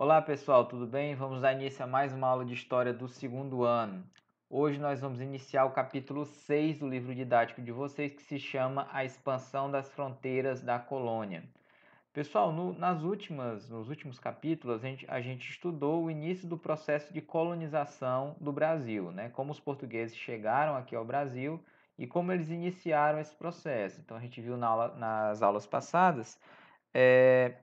Olá pessoal, tudo bem? Vamos dar início a mais uma aula de História do segundo ano. Hoje nós vamos iniciar o capítulo 6 do livro didático de vocês, que se chama A Expansão das Fronteiras da Colônia. Pessoal, no, nas últimas, nos últimos capítulos, a gente, a gente estudou o início do processo de colonização do Brasil, né? como os portugueses chegaram aqui ao Brasil e como eles iniciaram esse processo. Então, a gente viu na aula, nas aulas passadas é,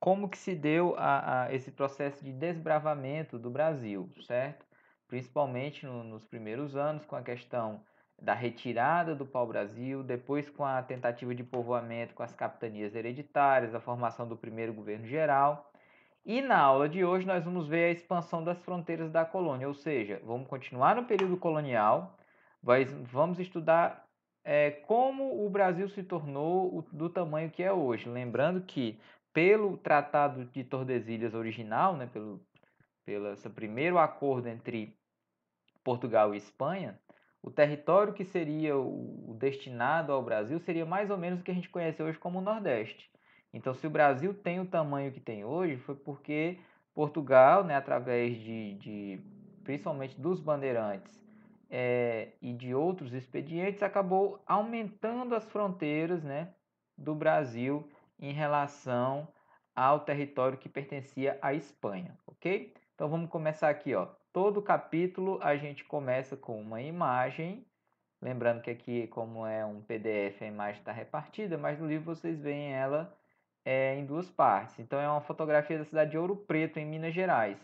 como que se deu a, a esse processo de desbravamento do Brasil, certo? Principalmente no, nos primeiros anos, com a questão da retirada do pau-brasil, depois com a tentativa de povoamento com as capitanias hereditárias, a formação do primeiro governo geral. E na aula de hoje nós vamos ver a expansão das fronteiras da colônia, ou seja, vamos continuar no período colonial, mas vamos estudar é, como o Brasil se tornou do tamanho que é hoje. Lembrando que pelo Tratado de Tordesilhas original, né, pelo, pelo esse primeiro acordo entre Portugal e Espanha, o território que seria o destinado ao Brasil seria mais ou menos o que a gente conhece hoje como o Nordeste. Então, se o Brasil tem o tamanho que tem hoje, foi porque Portugal, né, através de, de principalmente dos bandeirantes é, e de outros expedientes, acabou aumentando as fronteiras né, do Brasil em relação ao território que pertencia à Espanha, ok? Então vamos começar aqui, ó. Todo capítulo a gente começa com uma imagem. Lembrando que aqui, como é um PDF, a imagem está repartida, mas no livro vocês veem ela é, em duas partes. Então é uma fotografia da cidade de Ouro Preto, em Minas Gerais,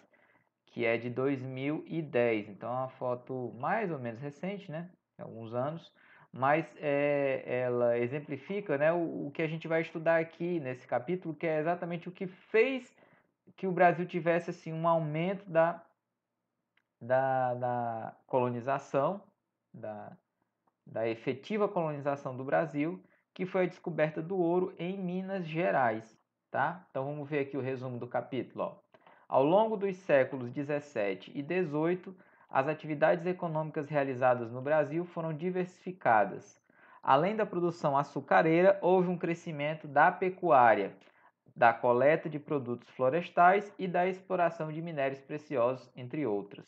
que é de 2010. Então é uma foto mais ou menos recente, né? Alguns anos mas é, ela exemplifica né, o, o, que a gente vai estudar aqui nesse capítulo, que é exatamente o que fez que o Brasil tivesse assim, um aumento da, da, da colonização, da, da efetiva colonização do Brasil, que foi a descoberta do ouro em Minas Gerais. Tá? Então vamos ver aqui o resumo do capítulo. Ó. Ao longo dos séculos 17 e 18, as atividades econômicas realizadas no Brasil foram diversificadas. Além da produção açucareira, houve um crescimento da pecuária, da coleta de produtos florestais e da exploração de minérios preciosos, entre outras.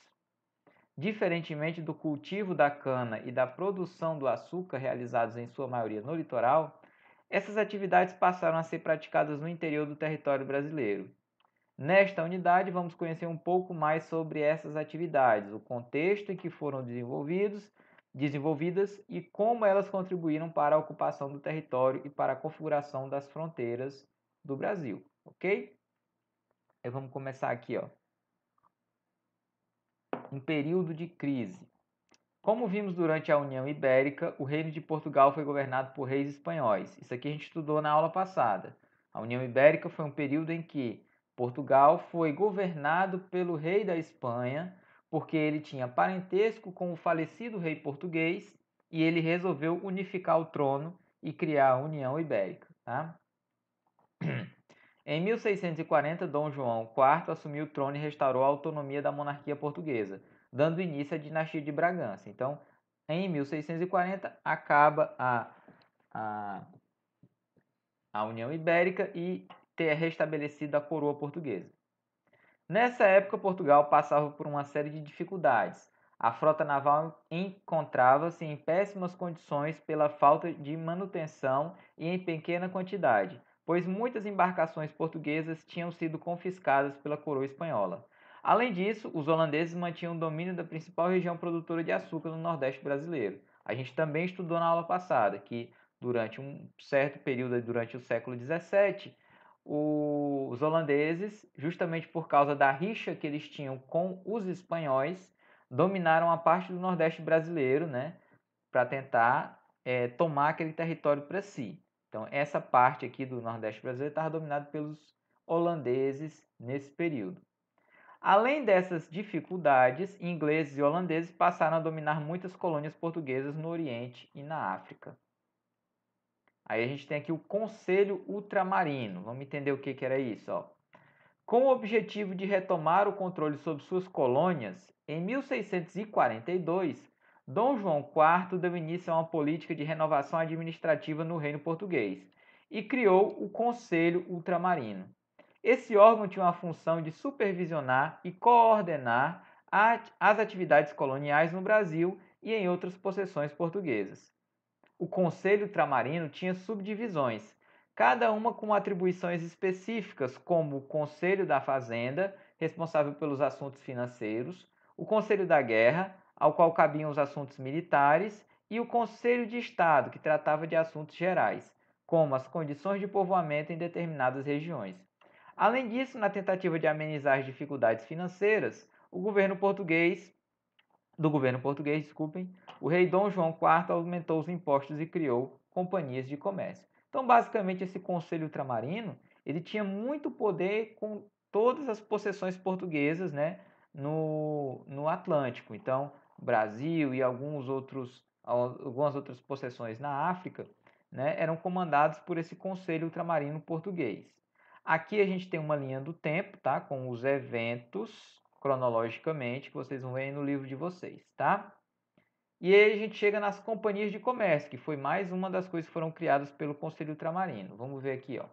Diferentemente do cultivo da cana e da produção do açúcar realizados em sua maioria no litoral, essas atividades passaram a ser praticadas no interior do território brasileiro. Nesta unidade, vamos conhecer um pouco mais sobre essas atividades, o contexto em que foram desenvolvidos, desenvolvidas e como elas contribuíram para a ocupação do território e para a configuração das fronteiras do Brasil, ok? vamos começar aqui, ó. Um período de crise. Como vimos durante a União Ibérica, o Reino de Portugal foi governado por reis espanhóis. Isso aqui a gente estudou na aula passada. A União Ibérica foi um período em que Portugal foi governado pelo rei da Espanha, porque ele tinha parentesco com o falecido rei português e ele resolveu unificar o trono e criar a União Ibérica. Tá? Em 1640, Dom João IV assumiu o trono e restaurou a autonomia da monarquia portuguesa, dando início à dinastia de Bragança. Então, em 1640, acaba a, a, a União Ibérica e ter restabelecido a coroa portuguesa. Nessa época, Portugal passava por uma série de dificuldades. A frota naval encontrava-se em péssimas condições pela falta de manutenção e em pequena quantidade, pois muitas embarcações portuguesas tinham sido confiscadas pela coroa espanhola. Além disso, os holandeses mantinham o domínio da principal região produtora de açúcar no Nordeste brasileiro. A gente também estudou na aula passada que, durante um certo período, durante o século XVII, os holandeses, justamente por causa da rixa que eles tinham com os espanhóis, dominaram a parte do Nordeste brasileiro, né, para tentar é, tomar aquele território para si. Então, essa parte aqui do Nordeste brasileiro estava dominada pelos holandeses nesse período. Além dessas dificuldades, ingleses e holandeses passaram a dominar muitas colônias portuguesas no Oriente e na África. Aí a gente tem aqui o Conselho Ultramarino. Vamos entender o que, que era isso. Ó. Com o objetivo de retomar o controle sobre suas colônias, em 1642, Dom João IV deu início a uma política de renovação administrativa no reino português e criou o Conselho Ultramarino. Esse órgão tinha a função de supervisionar e coordenar as atividades coloniais no Brasil e em outras possessões portuguesas o Conselho Ultramarino tinha subdivisões, cada uma com atribuições específicas, como o Conselho da Fazenda, responsável pelos assuntos financeiros, o Conselho da Guerra, ao qual cabiam os assuntos militares, e o Conselho de Estado, que tratava de assuntos gerais, como as condições de povoamento em determinadas regiões. Além disso, na tentativa de amenizar as dificuldades financeiras, o governo português do governo português, desculpem, o rei Dom João IV aumentou os impostos e criou companhias de comércio. Então, basicamente, esse conselho ultramarino ele tinha muito poder com todas as possessões portuguesas né, no, no Atlântico. Então, Brasil e alguns outros, algumas outras possessões na África né, eram comandados por esse conselho ultramarino português. Aqui a gente tem uma linha do tempo, tá? Com os eventos cronologicamente que vocês vão ver no livro de vocês, tá? E aí a gente chega nas companhias de comércio, que foi mais uma das coisas que foram criadas pelo Conselho Ultramarino. Vamos ver aqui, ó.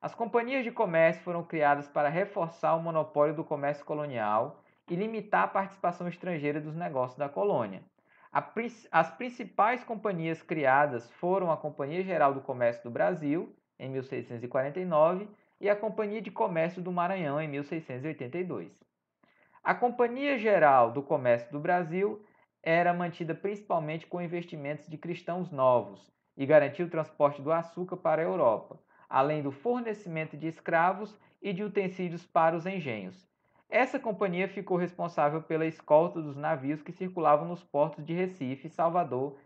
As companhias de comércio foram criadas para reforçar o monopólio do comércio colonial e limitar a participação estrangeira dos negócios da colônia. As principais companhias criadas foram a Companhia Geral do Comércio do Brasil, em 1649, e a Companhia de Comércio do Maranhão, em 1682. A Companhia Geral do Comércio do Brasil era mantida principalmente com investimentos de cristãos novos e garantia o transporte do açúcar para a Europa, além do fornecimento de escravos e de utensílios para os engenhos. Essa companhia ficou responsável pela escolta dos navios que circulavam nos portos de Recife, Salvador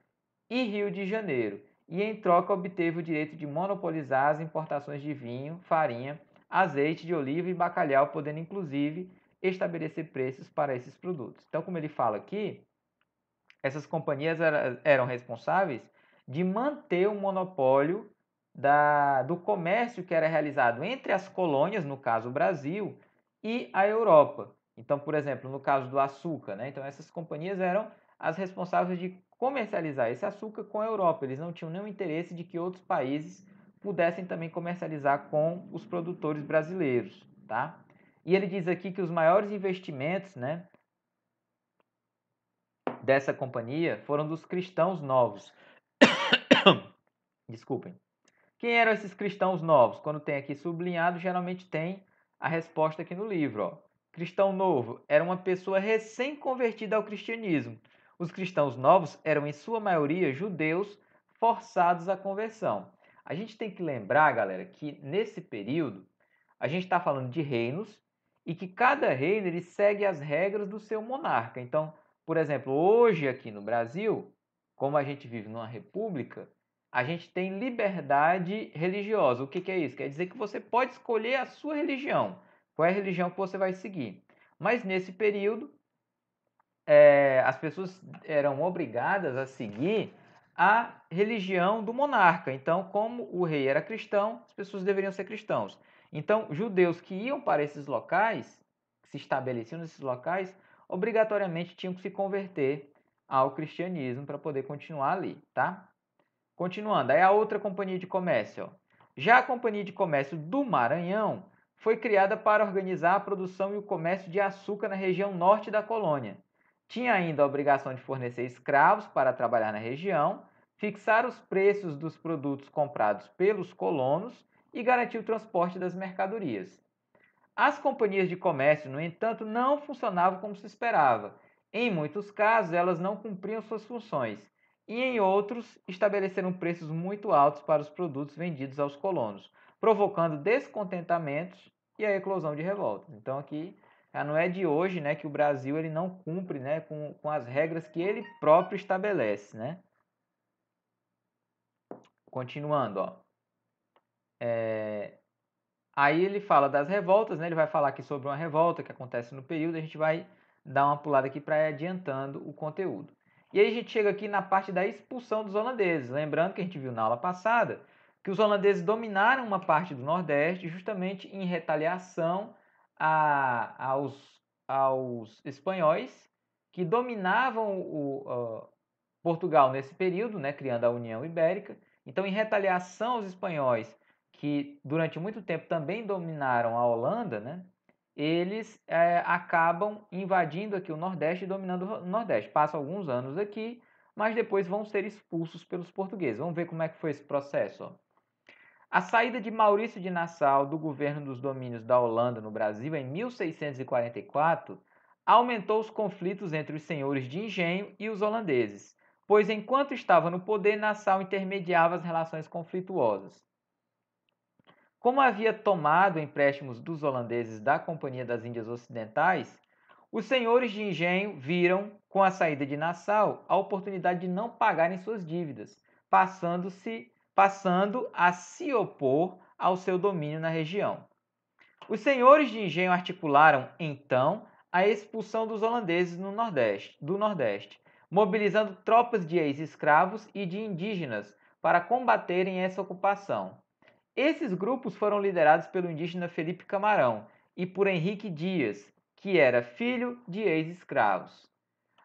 e Rio de Janeiro, e em troca obteve o direito de monopolizar as importações de vinho, farinha, azeite de oliva e bacalhau, podendo inclusive estabelecer preços para esses produtos. Então, como ele fala aqui, essas companhias eram responsáveis de manter o monopólio da, do comércio que era realizado entre as colônias, no caso o Brasil, e a Europa. Então, por exemplo, no caso do açúcar, né? então essas companhias eram as responsáveis de comercializar esse açúcar com a Europa. Eles não tinham nenhum interesse de que outros países pudessem também comercializar com os produtores brasileiros, tá? E ele diz aqui que os maiores investimentos, né, dessa companhia foram dos cristãos novos. Desculpem. Quem eram esses cristãos novos? Quando tem aqui sublinhado, geralmente tem a resposta aqui no livro. Ó. Cristão novo era uma pessoa recém-convertida ao cristianismo. Os cristãos novos eram, em sua maioria, judeus forçados à conversão. A gente tem que lembrar, galera, que nesse período a gente está falando de reinos e que cada reino ele segue as regras do seu monarca. Então, por exemplo, hoje aqui no Brasil, como a gente vive numa república, a gente tem liberdade religiosa. O que, que, é isso? Quer dizer que você pode escolher a sua religião, qual é a religião que você vai seguir. Mas nesse período, é, as pessoas eram obrigadas a seguir a religião do monarca. Então, como o rei era cristão, as pessoas deveriam ser cristãos. Então, judeus que iam para esses locais, que se estabeleciam nesses locais, obrigatoriamente tinham que se converter ao cristianismo para poder continuar ali, tá? Continuando, aí a outra companhia de comércio. Ó. Já a Companhia de Comércio do Maranhão foi criada para organizar a produção e o comércio de açúcar na região norte da colônia. Tinha ainda a obrigação de fornecer escravos para trabalhar na região, fixar os preços dos produtos comprados pelos colonos e garantir o transporte das mercadorias. As companhias de comércio, no entanto, não funcionavam como se esperava. Em muitos casos, elas não cumpriam suas funções, e em outros, estabeleceram preços muito altos para os produtos vendidos aos colonos, provocando descontentamentos e a eclosão de revoltas. Então, aqui já ah, não é de hoje né, que o Brasil ele não cumpre né, com, com as regras que ele próprio estabelece. Né? Continuando, ó. É, Aí ele fala das revoltas, né? ele vai falar aqui sobre uma revolta que acontece no período, a gente vai dar uma pulada aqui para ir adiantando o conteúdo. E aí a gente chega aqui na parte da expulsão dos holandeses. Lembrando que a gente viu na aula passada que os holandeses dominaram uma parte do Nordeste justamente em retaliação a, aos, aos espanhóis que dominavam o, uh, Portugal nesse período, né, criando a União Ibérica. Então, em retaliação aos espanhóis, que durante muito tempo também dominaram a Holanda, né? eles é, acabam invadindo aqui o Nordeste e dominando o Nordeste. Passam alguns anos aqui, mas depois vão ser expulsos pelos portugueses. Vamos ver como é que foi esse processo. Ó. A saída de Maurício de Nassau do governo dos domínios da Holanda no Brasil em 1644 aumentou os conflitos entre os senhores de engenho e os holandeses, pois enquanto estava no poder, Nassau intermediava as relações conflituosas. Como havia tomado empréstimos dos holandeses da Companhia das Índias Ocidentais, os senhores de engenho viram, com a saída de Nassau, a oportunidade de não pagarem suas dívidas, passando-se passando a se opor ao seu domínio na região. Os senhores de engenho articularam, então, a expulsão dos holandeses no Nordeste, do Nordeste, mobilizando tropas de ex-escravos e de indígenas para combaterem essa ocupação. Esses grupos foram liderados pelo indígena Felipe Camarão e por Henrique Dias, que era filho de ex-escravos.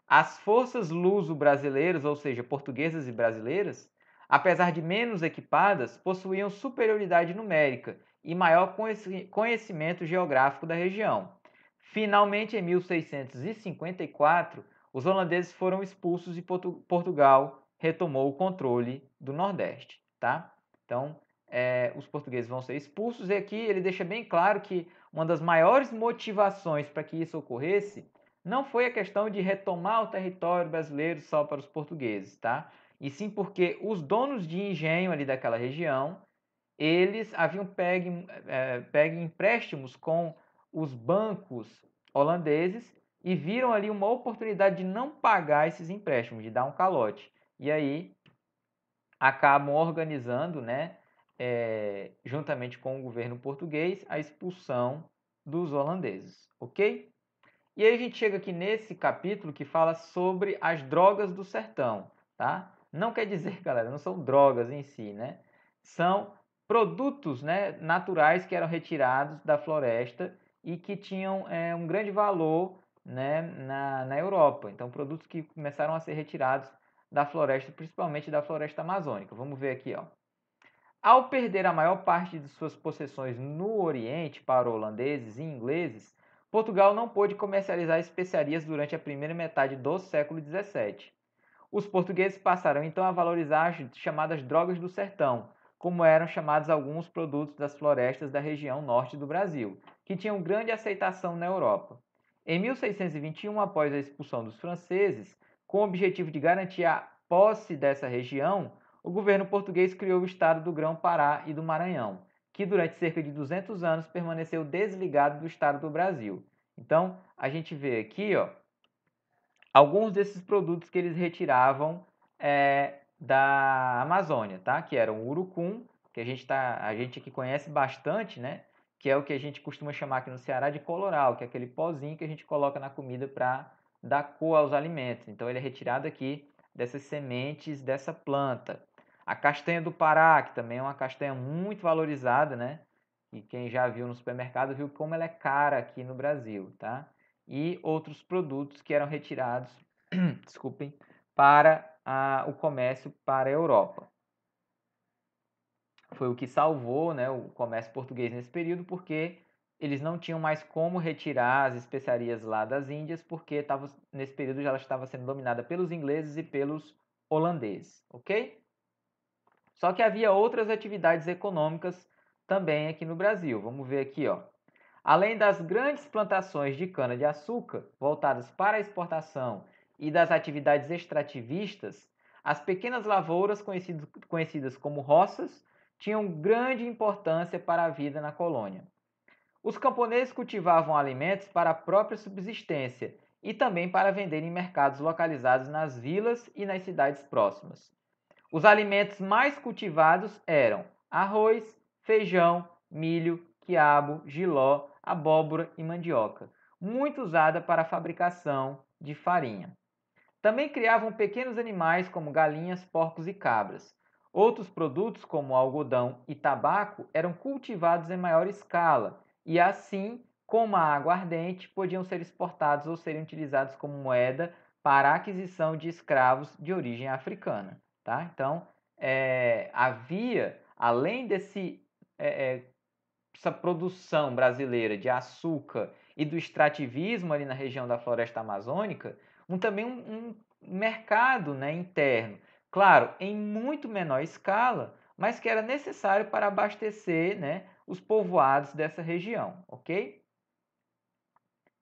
As forças luso-brasileiras, ou seja, portuguesas e brasileiras, apesar de menos equipadas, possuíam superioridade numérica e maior conhecimento geográfico da região. Finalmente, em 1654, os holandeses foram expulsos e Portugal retomou o controle do Nordeste, tá? Então, é, os portugueses vão ser expulsos. E aqui ele deixa bem claro que uma das maiores motivações para que isso ocorresse não foi a questão de retomar o território brasileiro só para os portugueses, tá? E sim porque os donos de engenho ali daquela região, eles haviam pego, é, eh, pego empréstimos com os bancos holandeses e viram ali uma oportunidade de não pagar esses empréstimos, de dar um calote. E aí acabam organizando, né, é, juntamente com o governo português, a expulsão dos holandeses, ok? E aí a gente chega aqui nesse capítulo que fala sobre as drogas do sertão, tá? Não quer dizer, galera, não são drogas em si, né? São produtos né, naturais que eram retirados da floresta e que tinham é, um grande valor né, na, na Europa. Então, produtos que começaram a ser retirados da floresta, principalmente da floresta amazônica. Vamos ver aqui, ó. Ao perder a maior parte de suas possessões no Oriente para holandeses e ingleses, Portugal não pôde comercializar especiarias durante a primeira metade do século XVII. Os portugueses passaram então a valorizar as chamadas drogas do sertão, como eram chamados alguns produtos das florestas da região norte do Brasil, que tinham grande aceitação na Europa. Em 1621, após a expulsão dos franceses, com o objetivo de garantir a posse dessa região, o governo português criou o estado do Grão-Pará e do Maranhão, que durante cerca de 200 anos permaneceu desligado do estado do Brasil. Então, a gente vê aqui ó, alguns desses produtos que eles retiravam é, da Amazônia, tá? que eram o urucum, que a gente, tá, a gente aqui conhece bastante, né? que é o que a gente costuma chamar aqui no Ceará de coloral, que é aquele pozinho que a gente coloca na comida para dar cor aos alimentos. Então, ele é retirado aqui dessas sementes dessa planta. A castanha do Pará, que também é uma castanha muito valorizada, né? E quem já viu no supermercado viu como ela é cara aqui no Brasil, tá? E outros produtos que eram retirados, desculpem, para a, o comércio para a Europa. Foi o que salvou né, o comércio português nesse período, porque eles não tinham mais como retirar as especiarias lá das Índias, porque tava, nesse período já ela estava sendo dominada pelos ingleses e pelos holandeses, ok? Só que havia outras atividades econômicas também aqui no Brasil. Vamos ver aqui, ó. Além das grandes plantações de cana-de-açúcar, voltadas para a exportação, e das atividades extrativistas, as pequenas lavouras, conhecidas como roças, tinham grande importância para a vida na colônia. Os camponeses cultivavam alimentos para a própria subsistência e também para vender em mercados localizados nas vilas e nas cidades próximas. Os alimentos mais cultivados eram arroz, feijão, milho, quiabo, giló, abóbora e mandioca, muito usada para a fabricação de farinha. Também criavam pequenos animais como galinhas, porcos e cabras. Outros produtos, como algodão e tabaco, eram cultivados em maior escala e, assim como a água ardente, podiam ser exportados ou serem utilizados como moeda para a aquisição de escravos de origem africana. Tá? Então, é, havia, além desse, é, essa produção brasileira de açúcar e do extrativismo ali na região da floresta amazônica, um, também um, um mercado né, interno. Claro, em muito menor escala, mas que era necessário para abastecer né, os povoados dessa região, ok?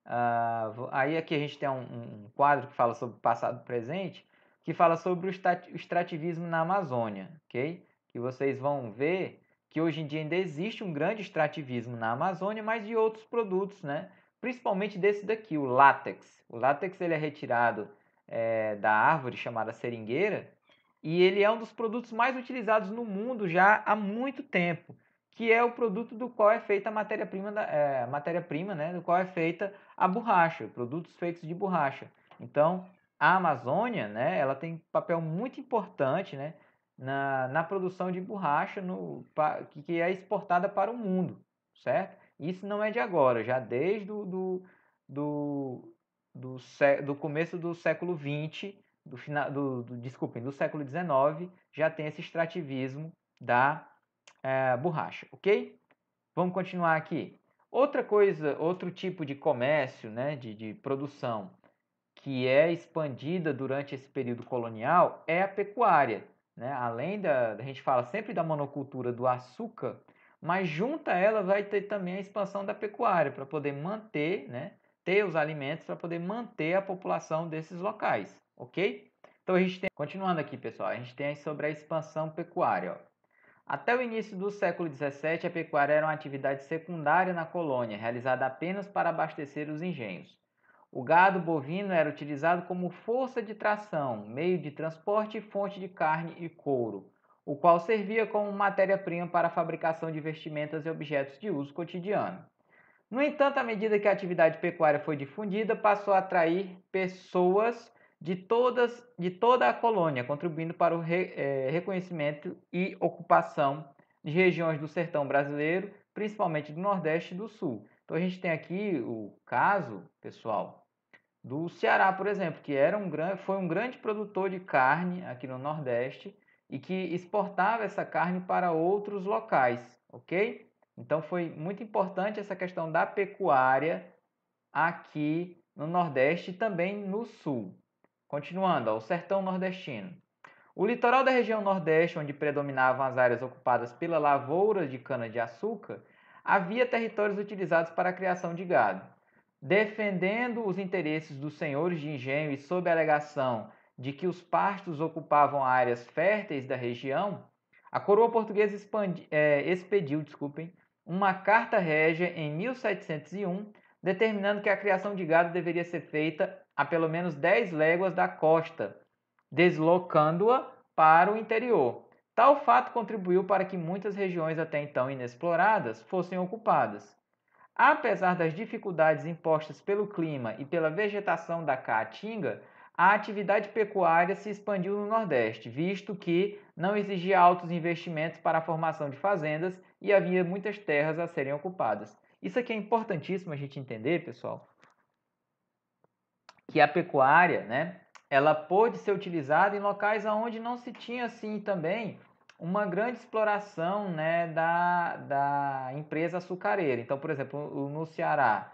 Ah, aí aqui a gente tem um, um quadro que fala sobre o passado e presente que fala sobre o extrativismo na Amazônia, ok? Que vocês vão ver que hoje em dia ainda existe um grande extrativismo na Amazônia, mas de outros produtos, né? Principalmente desse daqui, o látex. O látex ele é retirado é, da árvore chamada seringueira e ele é um dos produtos mais utilizados no mundo já há muito tempo, que é o produto do qual é feita a matéria-prima, é, matéria-prima, né? Do qual é feita a borracha, produtos feitos de borracha. Então, a Amazônia, né, ela tem papel muito importante, né, na, na produção de borracha no, pa, que é exportada para o mundo, certo? Isso não é de agora, já desde do, do, do, do, do começo do século XX, do final, do, do, desculpem, do século XIX, já tem esse extrativismo da é, borracha, ok? Vamos continuar aqui. Outra coisa, outro tipo de comércio, né, de, de produção que é expandida durante esse período colonial é a pecuária. Né? Além da. A gente fala sempre da monocultura do açúcar, mas junta ela vai ter também a expansão da pecuária para poder manter, né? ter os alimentos para poder manter a população desses locais, ok? Então a gente tem, continuando aqui pessoal, a gente tem sobre a expansão pecuária. Ó. Até o início do século XVII, a pecuária era uma atividade secundária na colônia, realizada apenas para abastecer os engenhos. O gado bovino era utilizado como força de tração, meio de transporte e fonte de carne e couro, o qual servia como matéria-prima para a fabricação de vestimentas e objetos de uso cotidiano. No entanto, à medida que a atividade pecuária foi difundida, passou a atrair pessoas de, todas, de toda a colônia, contribuindo para o re, é, reconhecimento e ocupação de regiões do sertão brasileiro, principalmente do Nordeste e do Sul. Então, a gente tem aqui o caso, pessoal, do Ceará, por exemplo, que era um grande, foi um grande produtor de carne aqui no Nordeste e que exportava essa carne para outros locais, ok? Então foi muito importante essa questão da pecuária aqui no Nordeste e também no Sul. Continuando, ó, o sertão nordestino. O litoral da região Nordeste, onde predominavam as áreas ocupadas pela lavoura de cana-de-açúcar, havia territórios utilizados para a criação de gado defendendo os interesses dos senhores de engenho e sob a alegação de que os pastos ocupavam áreas férteis da região, a coroa portuguesa expandi, é, expediu desculpem, uma carta régia em 1701 determinando que a criação de gado deveria ser feita a pelo menos 10 léguas da costa, deslocando-a para o interior. Tal fato contribuiu para que muitas regiões até então inexploradas fossem ocupadas. Apesar das dificuldades impostas pelo clima e pela vegetação da Caatinga, a atividade pecuária se expandiu no Nordeste, visto que não exigia altos investimentos para a formação de fazendas e havia muitas terras a serem ocupadas. Isso aqui é importantíssimo a gente entender, pessoal, que a pecuária, né, ela pôde ser utilizada em locais onde não se tinha assim também uma grande exploração né, da, da empresa açucareira. Então, por exemplo, no Ceará,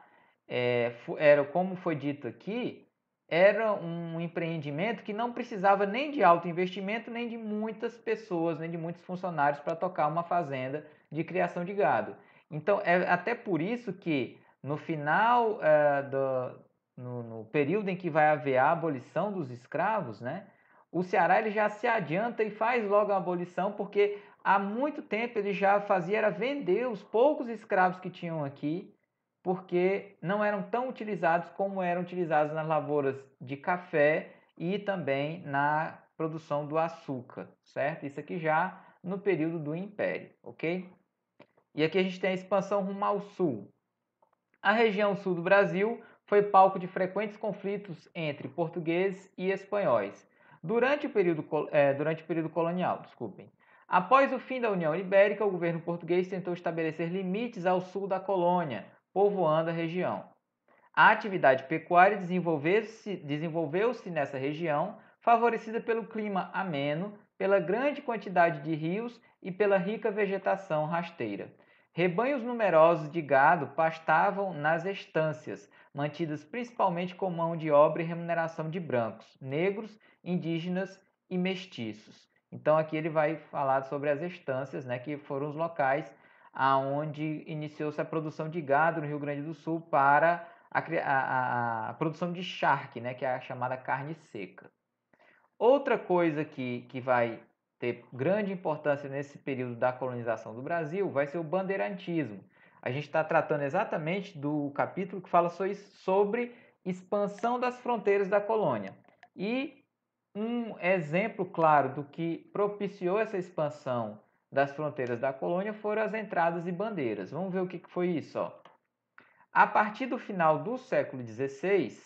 é, era, como foi dito aqui, era um empreendimento que não precisava nem de alto investimento, nem de muitas pessoas, nem de muitos funcionários para tocar uma fazenda de criação de gado. Então, é até por isso que no final, é, do, no, no período em que vai haver a abolição dos escravos, né, o Ceará ele já se adianta e faz logo a abolição, porque há muito tempo ele já fazia era vender os poucos escravos que tinham aqui, porque não eram tão utilizados como eram utilizados nas lavouras de café e também na produção do açúcar, certo? Isso aqui já no período do Império, ok? E aqui a gente tem a expansão rumo ao sul. A região sul do Brasil foi palco de frequentes conflitos entre portugueses e espanhóis Durante o período, é, durante o período colonial, desculpem. Após o fim da União Ibérica, o governo português tentou estabelecer limites ao sul da colônia, povoando a região. A atividade pecuária desenvolveu-se desenvolveu nessa região, favorecida pelo clima ameno, pela grande quantidade de rios e pela rica vegetação rasteira. Rebanhos numerosos de gado pastavam nas estâncias, mantidas principalmente com mão de obra e remuneração de brancos, negros, indígenas e mestiços. Então aqui ele vai falar sobre as estâncias, né, que foram os locais aonde iniciou-se a produção de gado no Rio Grande do Sul para a, a, a, produção de charque, né, que é a chamada carne seca. Outra coisa que, que vai ter grande importância nesse período da colonização do Brasil vai ser o bandeirantismo. A gente está tratando exatamente do capítulo que fala sobre expansão das fronteiras da colônia. E um exemplo claro do que propiciou essa expansão das fronteiras da colônia foram as entradas e bandeiras. Vamos ver o que foi isso. Ó. A partir do final do século XVI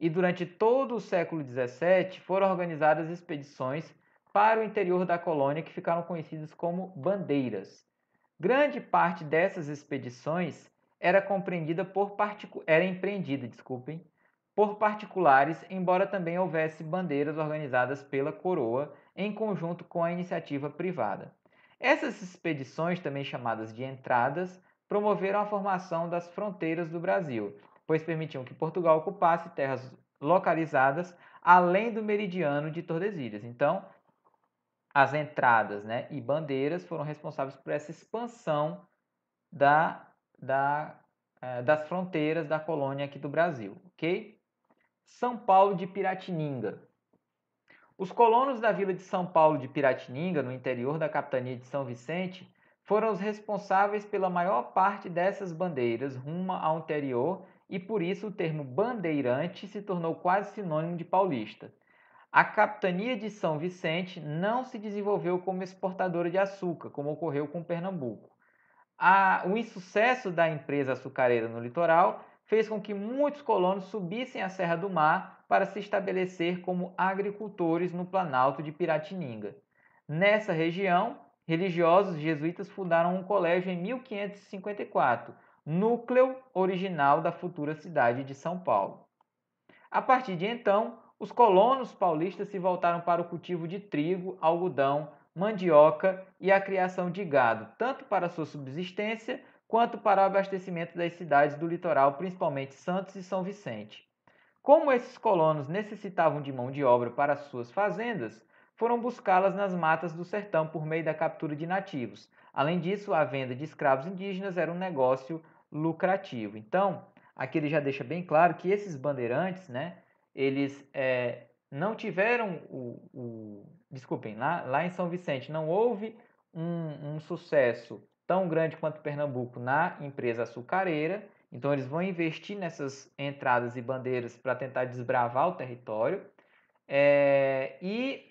e durante todo o século XVII foram organizadas expedições para o interior da colônia que ficaram conhecidas como bandeiras. Grande parte dessas expedições era compreendida por particu... era empreendida, desculpem, por particulares, embora também houvesse bandeiras organizadas pela coroa em conjunto com a iniciativa privada. Essas expedições, também chamadas de entradas, promoveram a formação das fronteiras do Brasil, pois permitiam que Portugal ocupasse terras localizadas além do meridiano de Tordesilhas. Então, as entradas né, e bandeiras foram responsáveis por essa expansão da, da, eh, das fronteiras da colônia aqui do Brasil, ok? São Paulo de Piratininga. Os colonos da vila de São Paulo de Piratininga, no interior da capitania de São Vicente, foram os responsáveis pela maior parte dessas bandeiras rumo ao interior e por isso o termo bandeirante se tornou quase sinônimo de paulista a capitania de São Vicente não se desenvolveu como exportadora de açúcar, como ocorreu com Pernambuco. A, o insucesso da empresa açucareira no litoral fez com que muitos colonos subissem a Serra do Mar para se estabelecer como agricultores no Planalto de Piratininga. Nessa região, religiosos jesuítas fundaram um colégio em 1554, núcleo original da futura cidade de São Paulo. A partir de então, os colonos paulistas se voltaram para o cultivo de trigo, algodão, mandioca e a criação de gado, tanto para sua subsistência quanto para o abastecimento das cidades do litoral, principalmente Santos e São Vicente. Como esses colonos necessitavam de mão de obra para suas fazendas, foram buscá-las nas matas do sertão por meio da captura de nativos. Além disso, a venda de escravos indígenas era um negócio lucrativo. Então, aqui ele já deixa bem claro que esses bandeirantes, né, eles é, não tiveram o, o, desculpem lá, lá em São Vicente não houve um, um sucesso tão grande quanto Pernambuco na empresa açucareira então eles vão investir nessas entradas e bandeiras para tentar desbravar o território é, e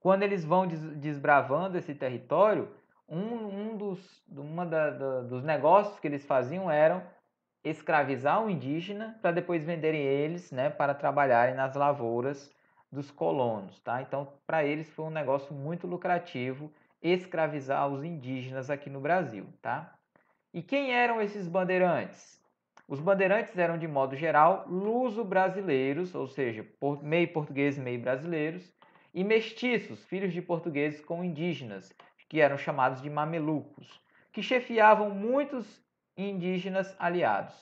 quando eles vão desbravando esse território um, um dos uma da, da, dos negócios que eles faziam eram escravizar o indígena para depois venderem eles né, para trabalharem nas lavouras dos colonos. Tá? Então, para eles foi um negócio muito lucrativo escravizar os indígenas aqui no Brasil. Tá? E quem eram esses bandeirantes? Os bandeirantes eram, de modo geral, luso-brasileiros, ou seja, meio portugueses, meio brasileiros, e mestiços, filhos de portugueses com indígenas, que eram chamados de mamelucos, que chefiavam muitos indígenas aliados.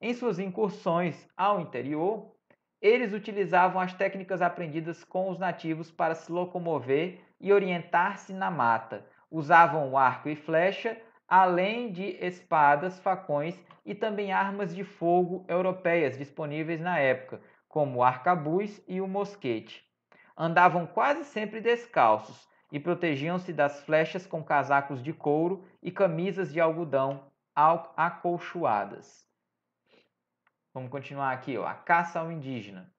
Em suas incursões ao interior, eles utilizavam as técnicas aprendidas com os nativos para se locomover e orientar-se na mata. Usavam arco e flecha, além de espadas, facões e também armas de fogo europeias disponíveis na época, como o arcabuz e o mosquete. Andavam quase sempre descalços e protegiam-se das flechas com casacos de couro e camisas de algodão acolchoadas. Vamos continuar aqui, ó, a caça ao indígena.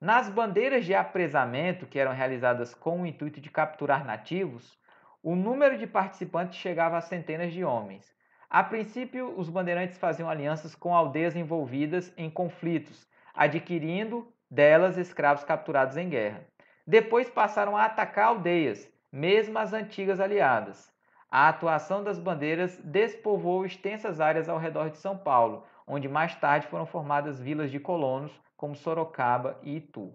Nas bandeiras de apresamento, que eram realizadas com o intuito de capturar nativos, o número de participantes chegava a centenas de homens. A princípio, os bandeirantes faziam alianças com aldeias envolvidas em conflitos, adquirindo delas escravos capturados em guerra. Depois passaram a atacar aldeias, mesmo as antigas aliadas. A atuação das bandeiras despovoou extensas áreas ao redor de São Paulo, onde mais tarde foram formadas vilas de colonos, como Sorocaba e Itu.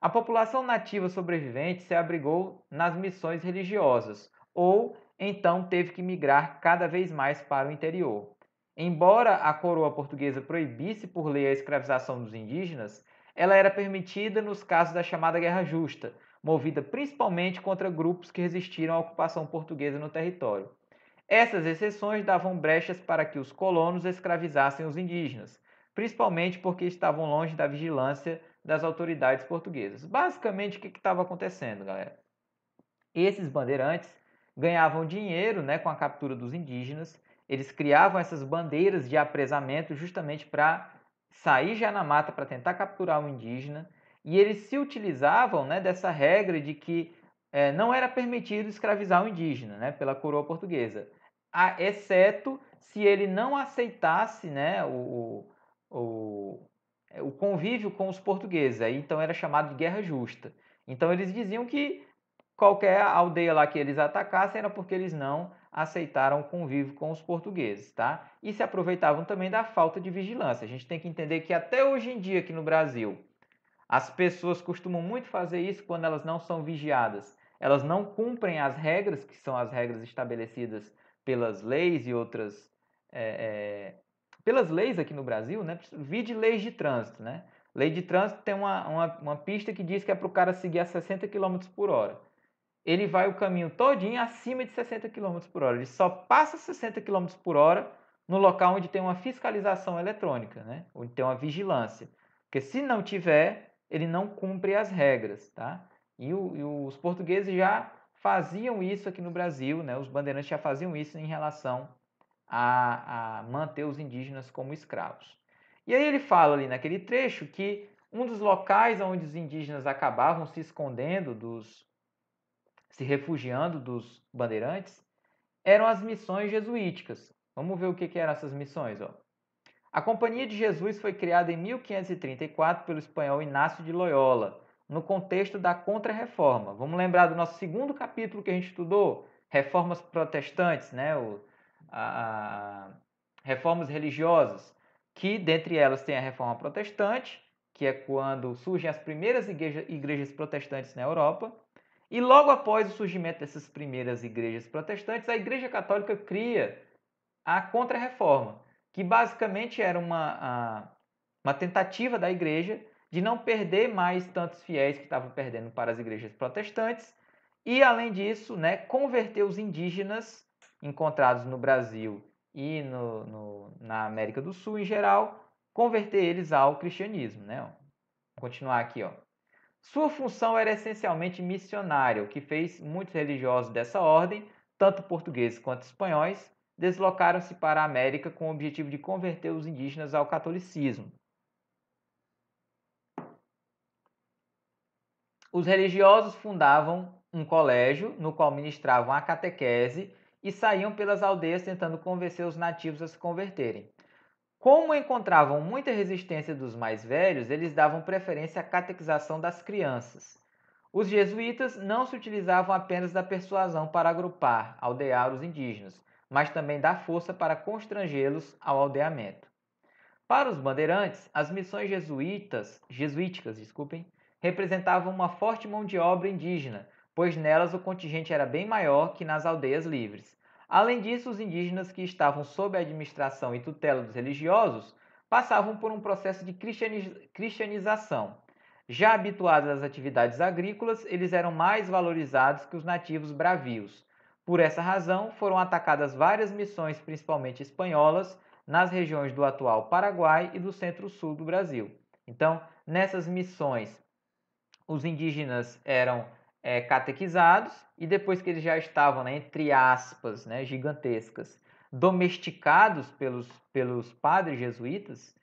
A população nativa sobrevivente se abrigou nas missões religiosas, ou então teve que migrar cada vez mais para o interior. Embora a coroa portuguesa proibisse por lei a escravização dos indígenas, ela era permitida nos casos da chamada Guerra Justa, movida principalmente contra grupos que resistiram à ocupação portuguesa no território. Essas exceções davam brechas para que os colonos escravizassem os indígenas, principalmente porque estavam longe da vigilância das autoridades portuguesas. Basicamente, o que estava acontecendo, galera? Esses bandeirantes ganhavam dinheiro né, com a captura dos indígenas, eles criavam essas bandeiras de apresamento justamente para sair já na mata para tentar capturar o indígena e eles se utilizavam né, dessa regra de que é, não era permitido escravizar o indígena né, pela coroa portuguesa, a, ah, exceto se ele não aceitasse né, o, o, o convívio com os portugueses. Aí, então era chamado de guerra justa. Então eles diziam que qualquer aldeia lá que eles atacassem era porque eles não aceitaram o convívio com os portugueses, tá? E se aproveitavam também da falta de vigilância. A gente tem que entender que até hoje em dia aqui no Brasil, as pessoas costumam muito fazer isso quando elas não são vigiadas. Elas não cumprem as regras, que são as regras estabelecidas pelas leis e outras. É, é, pelas leis aqui no Brasil, né? Vide leis de trânsito, né? Lei de trânsito tem uma, uma, uma pista que diz que é para o cara seguir a 60 km por hora. Ele vai o caminho todinho acima de 60 km por hora. Ele só passa 60 km por hora no local onde tem uma fiscalização eletrônica, né? onde tem uma vigilância. Porque se não tiver, ele não cumpre as regras, tá? E, o, e, os portugueses já faziam isso aqui no Brasil, né? Os bandeirantes já faziam isso em relação a, a manter os indígenas como escravos. E aí ele fala ali naquele trecho que um dos locais onde os indígenas acabavam se escondendo dos se refugiando dos bandeirantes eram as missões jesuíticas. Vamos ver o que, que eram essas missões, ó. A Companhia de Jesus foi criada em 1534 pelo espanhol Inácio de Loyola, no contexto da Contra-Reforma. Vamos lembrar do nosso segundo capítulo que a gente estudou, reformas protestantes, né? O, a, a, reformas religiosas, que dentre elas tem a reforma protestante, que é quando surgem as primeiras igreja, igrejas protestantes na Europa, e logo após o surgimento dessas primeiras igrejas protestantes, a Igreja Católica cria a Contra-Reforma que basicamente era uma, uma tentativa da igreja de não perder mais tantos fiéis que estavam perdendo para as igrejas protestantes e, além disso, né, converter os indígenas encontrados no Brasil e no, no, na América do Sul em geral, converter eles ao cristianismo. Né? Vou continuar aqui. Ó. Sua função era essencialmente missionária, o que fez muitos religiosos dessa ordem, tanto portugueses quanto espanhóis, deslocaram-se para a América com o objetivo de converter os indígenas ao catolicismo. Os religiosos fundavam um colégio no qual ministravam a catequese e saíam pelas aldeias tentando convencer os nativos a se converterem. Como encontravam muita resistência dos mais velhos, eles davam preferência à catequização das crianças. Os jesuítas não se utilizavam apenas da persuasão para agrupar, aldear os indígenas mas também dá força para constrangê-los ao aldeamento. Para os bandeirantes, as missões jesuítas, jesuíticas, desculpem, representavam uma forte mão de obra indígena, pois nelas o contingente era bem maior que nas aldeias livres. Além disso, os indígenas que estavam sob a administração e tutela dos religiosos passavam por um processo de cristianização. Já habituados às atividades agrícolas, eles eram mais valorizados que os nativos bravios, por essa razão, foram atacadas várias missões, principalmente espanholas, nas regiões do atual Paraguai e do centro-sul do Brasil. Então, nessas missões, os indígenas eram é, catequizados e depois que eles já estavam, né, entre aspas, né, gigantescas, domesticados pelos, pelos padres jesuítas,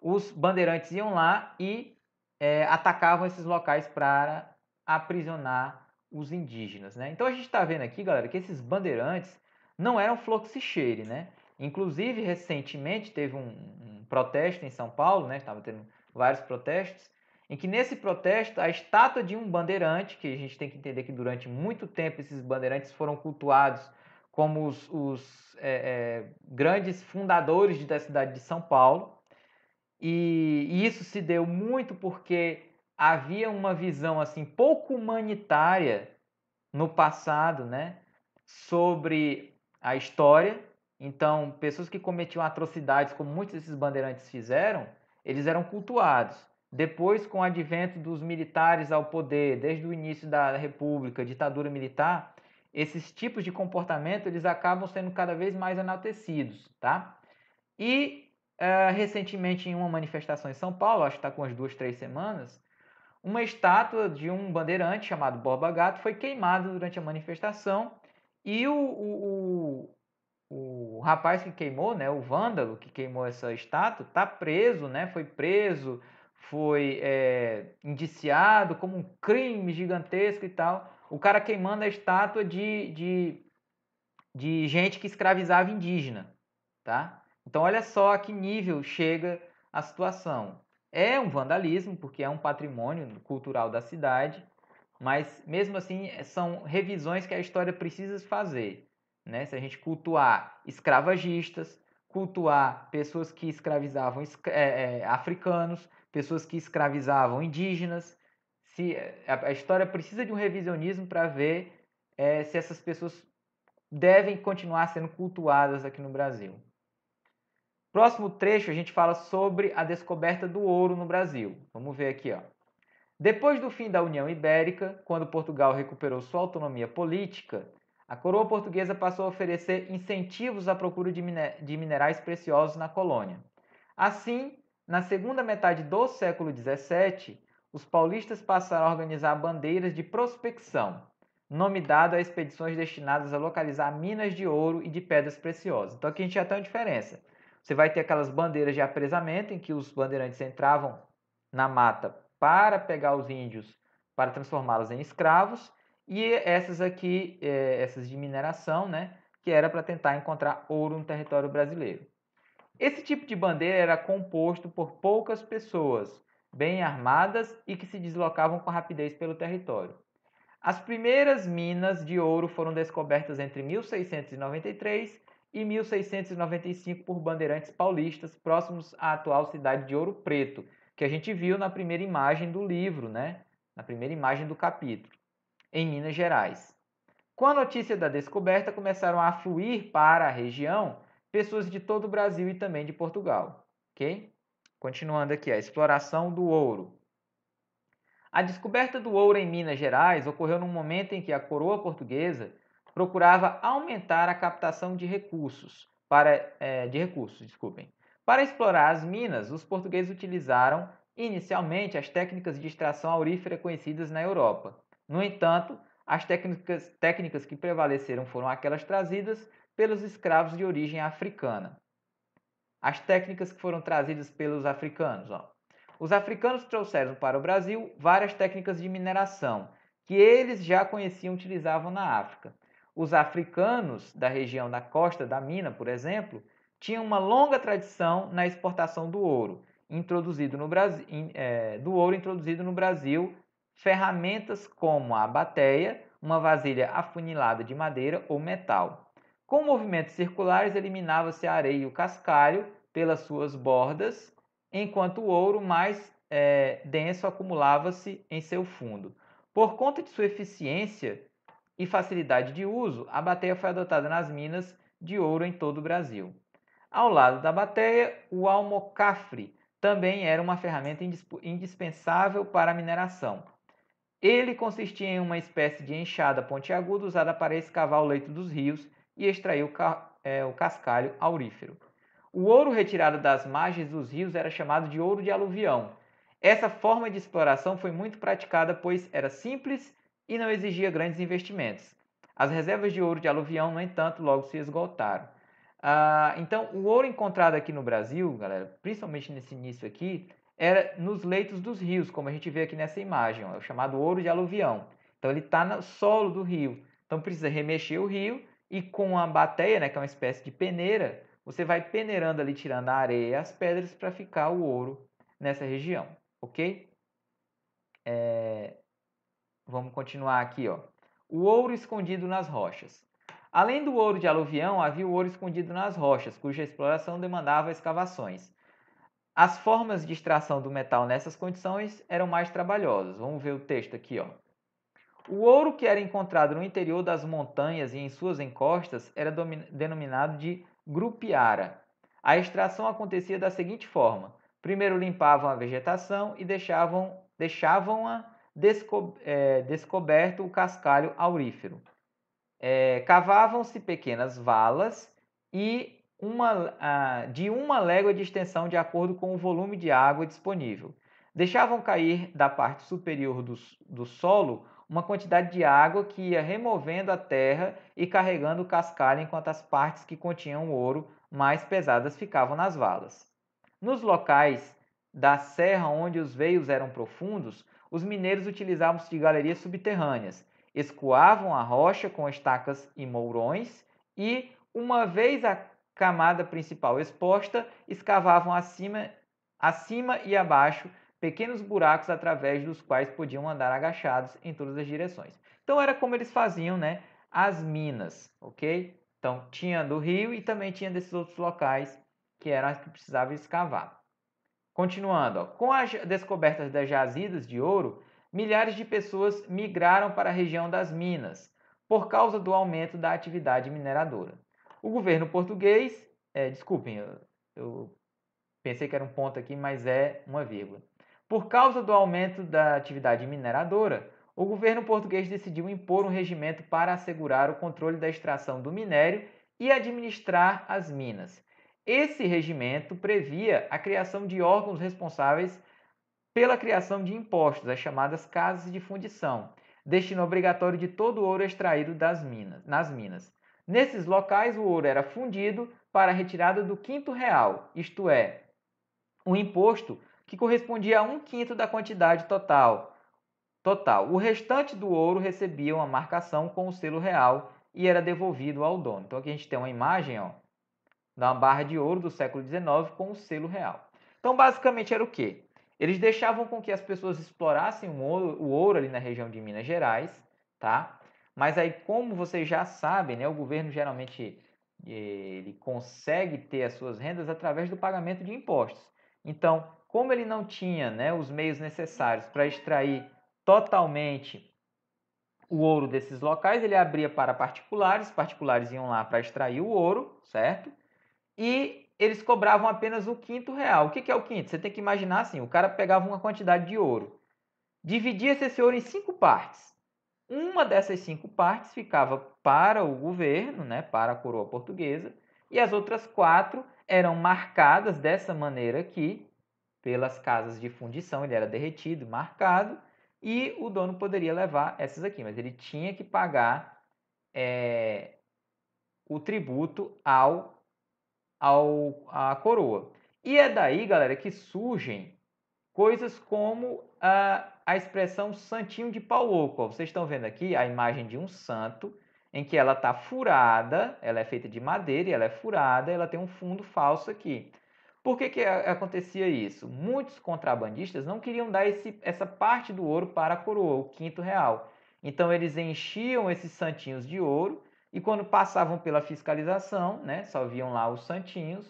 os bandeirantes iam lá e é, atacavam esses locais para aprisionar os indígenas, né? Então a gente está vendo aqui, galera, que esses bandeirantes não eram fluxichere, né? Inclusive, recentemente teve um, um, protesto em São Paulo, né? Estava tendo vários protestos, em que nesse protesto a estátua de um bandeirante, que a gente tem que entender que durante muito tempo esses bandeirantes foram cultuados como os, os é, é, grandes fundadores da cidade de São Paulo, e, e isso se deu muito porque havia uma visão assim pouco humanitária no passado, né, sobre a história. Então, pessoas que cometiam atrocidades, como muitos desses bandeirantes fizeram, eles eram cultuados. Depois, com o advento dos militares ao poder, desde o início da República, ditadura militar, esses tipos de comportamento eles acabam sendo cada vez mais enaltecidos, tá? E uh, recentemente em uma manifestação em São Paulo, acho que está com as duas, três semanas, uma estátua de um bandeirante chamado Borba Gato foi queimada durante a manifestação e o, o, o, o rapaz que queimou, né, o vândalo que queimou essa estátua, está preso, né, foi preso, foi é, indiciado como um crime gigantesco e tal. O cara queimando a estátua de, de, de gente que escravizava indígena, tá? Então olha só a que nível chega a situação. É um vandalismo, porque é um patrimônio cultural da cidade, mas mesmo assim é, são revisões que a história precisa fazer. Né? Se a gente cultuar escravagistas, cultuar pessoas que escravizavam é, é, africanos, pessoas que escravizavam indígenas, se é, a, história precisa de um revisionismo para ver é, se essas pessoas devem continuar sendo cultuadas aqui no Brasil. Próximo trecho a gente fala sobre a descoberta do ouro no Brasil. Vamos ver aqui, ó. Depois do fim da União Ibérica, quando Portugal recuperou sua autonomia política, a coroa portuguesa passou a oferecer incentivos à procura de, minerais preciosos na colônia. Assim, na segunda metade do século XVII, os paulistas passaram a organizar bandeiras de prospecção, nome dado a expedições destinadas a localizar minas de ouro e de pedras preciosas. Então aqui a gente já tem uma diferença. Você vai ter aquelas bandeiras de apresamento em que os bandeirantes entravam na mata para pegar os índios, para transformá-los em escravos, e essas aqui, é, essas de mineração, né, que era para tentar encontrar ouro no território brasileiro. Esse tipo de bandeira era composto por poucas pessoas, bem armadas e que se deslocavam com rapidez pelo território. As primeiras minas de ouro foram descobertas entre 1693 e 1695 por bandeirantes paulistas, próximos à atual cidade de Ouro Preto, que a gente viu na primeira imagem do livro, né? na primeira imagem do capítulo, em Minas Gerais. Com a notícia da descoberta, começaram a fluir para a região pessoas de todo o Brasil e também de Portugal. Ok? Continuando aqui, a exploração do ouro. A descoberta do ouro em Minas Gerais ocorreu num momento em que a coroa portuguesa procurava aumentar a captação de recursos para é, de recursos, desculpem. Para explorar as minas, os portugueses utilizaram inicialmente as técnicas de extração aurífera conhecidas na Europa. No entanto, as técnicas, técnicas que prevaleceram foram aquelas trazidas pelos escravos de origem africana. As técnicas que foram trazidas pelos africanos. Ó. Os africanos trouxeram para o Brasil várias técnicas de mineração que eles já conheciam e utilizavam na África. Os africanos da região da costa da mina, por exemplo, tinham uma longa tradição na exportação do ouro, introduzido no Brasil, é, do ouro introduzido no Brasil, ferramentas como a bateia, uma vasilha afunilada de madeira ou metal. Com movimentos circulares eliminava-se a areia e o cascalho pelas suas bordas, enquanto o ouro mais é, denso acumulava-se em seu fundo. Por conta de sua eficiência, e facilidade de uso, a bateia foi adotada nas minas de ouro em todo o Brasil. Ao lado da bateia, o almocafre também era uma ferramenta indispensável para a mineração. Ele consistia em uma espécie de enxada pontiaguda usada para escavar o leito dos rios e extrair o, ca é, o cascalho aurífero. O ouro retirado das margens dos rios era chamado de ouro de aluvião. Essa forma de exploração foi muito praticada, pois era simples e não exigia grandes investimentos. As reservas de ouro de aluvião, no entanto, logo se esgotaram. Ah, então, o ouro encontrado aqui no Brasil, galera, principalmente nesse início aqui, era nos leitos dos rios, como a gente vê aqui nessa imagem, ó, é o chamado ouro de aluvião. Então, ele está no solo do rio. Então, precisa remexer o rio e com a bateia, né, que é uma espécie de peneira, você vai peneirando ali, tirando a areia e as pedras para ficar o ouro nessa região, ok? É... Vamos continuar aqui, ó. O ouro escondido nas rochas. Além do ouro de aluvião, havia o ouro escondido nas rochas, cuja exploração demandava escavações. As formas de extração do metal nessas condições eram mais trabalhosas. Vamos ver o texto aqui, ó. O ouro que era encontrado no interior das montanhas e em suas encostas era denominado de grupiara. A extração acontecia da seguinte forma: primeiro limpavam a vegetação e deixavam deixavam-a desco, é, descoberto o cascalho aurífero. É, Cavavam-se pequenas valas e uma, de uma légua de extensão de acordo com o volume de água disponível. Deixavam cair da parte superior do, do solo uma quantidade de água que ia removendo a terra e carregando o cascalho enquanto as partes que continham ouro mais pesadas ficavam nas valas. Nos locais da serra onde os veios eram profundos, os mineiros utilizavam-se de galerias subterrâneas, escoavam a rocha com estacas e mourões e, uma vez a camada principal exposta, escavavam acima, acima e abaixo pequenos buracos através dos quais podiam andar agachados em todas as direções. Então era como eles faziam, né, as minas, OK? Então tinha do rio e também tinha desses outros locais que eram as que precisavam escavar. Continuando, ó, com as descobertas das jazidas de ouro, milhares de pessoas migraram para a região das minas, por causa do aumento da atividade mineradora. O governo português, é, desculpem, eu, eu pensei que era um ponto aqui, mas é uma vírgula. Por causa do aumento da atividade mineradora, o governo português decidiu impor um regimento para assegurar o controle da extração do minério e administrar as minas. Esse regimento previa a criação de órgãos responsáveis pela criação de impostos, as chamadas casas de fundição, destino obrigatório de todo o ouro extraído das minas, nas minas. Nesses locais, o ouro era fundido para a retirada do quinto real, isto é, um imposto que correspondia a um quinto da quantidade total. Total. O restante do ouro recebia uma marcação com o selo real e era devolvido ao dono. Então aqui a gente tem uma imagem, ó, na barra de ouro do século XIX com o selo real. Então, basicamente era o quê? Eles deixavam com que as pessoas explorassem o ouro, o ouro ali na região de Minas Gerais, tá? Mas aí, como vocês já sabem, né, o governo geralmente eh, ele consegue ter as suas rendas através do pagamento de impostos. Então, como ele não tinha né, os meios necessários para extrair totalmente o ouro desses locais, ele abria para particulares, particulares iam lá para extrair o ouro, certo? e eles cobravam apenas o quinto real. O que é o quinto? Você tem que imaginar assim: o cara pegava uma quantidade de ouro, dividia esse ouro em cinco partes. Uma dessas cinco partes ficava para o governo, né, para a coroa portuguesa, e as outras quatro eram marcadas dessa maneira aqui, pelas casas de fundição, ele era derretido, marcado, e o dono poderia levar essas aqui, mas ele tinha que pagar é, o tributo ao ao, à coroa. E é daí, galera, que surgem coisas como a, a expressão santinho de pau oco. vocês estão vendo aqui a imagem de um santo em que ela está furada, ela é feita de madeira e ela é furada, ela tem um fundo falso aqui. Por que, que acontecia isso? Muitos contrabandistas não queriam dar esse, essa parte do ouro para a coroa, o quinto real. Então eles enchiam esses santinhos de ouro e quando passavam pela fiscalização, né, só viam lá os santinhos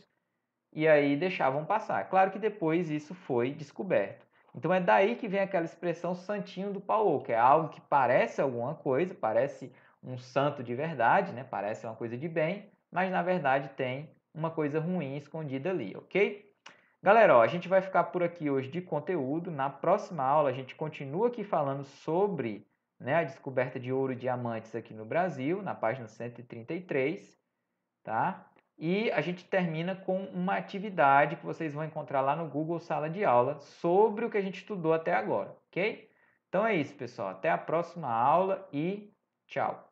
e aí deixavam passar. Claro que depois isso foi descoberto. Então é daí que vem aquela expressão santinho do Paulo, que é algo que parece alguma coisa, parece um santo de verdade, né? parece uma coisa de bem, mas na verdade tem uma coisa ruim escondida ali, ok? Galera, ó, a gente vai ficar por aqui hoje de conteúdo. Na próxima aula a gente continua aqui falando sobre né, a descoberta de ouro e diamantes aqui no Brasil, na página 133, tá? E a gente termina com uma atividade que vocês vão encontrar lá no Google Sala de Aula sobre o que a gente estudou até agora, ok? Então é isso, pessoal. Até a próxima aula e tchau!